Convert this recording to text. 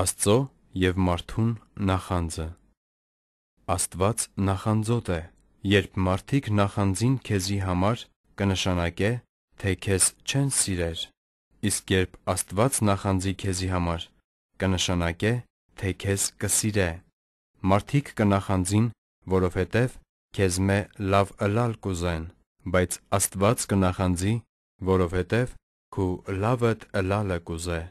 Աստծո և մարդուն նախանձը Աստված նախանձոտ է։ Երբ մարդիկ նախանձին քեզի համար, կնշանակե, թե քեզ չեն սիրեր, իսկ երբ Աստված նախանձի քեզի համար, կնշանակե, թե քեզ կսիրե։ Մարդիկ կնախանձին, որովհետև քեզ մե լավ ըլալ կուզեն, բայց Աստված կնախանձի, որովհետև քու լավդ ըլալը կուզե։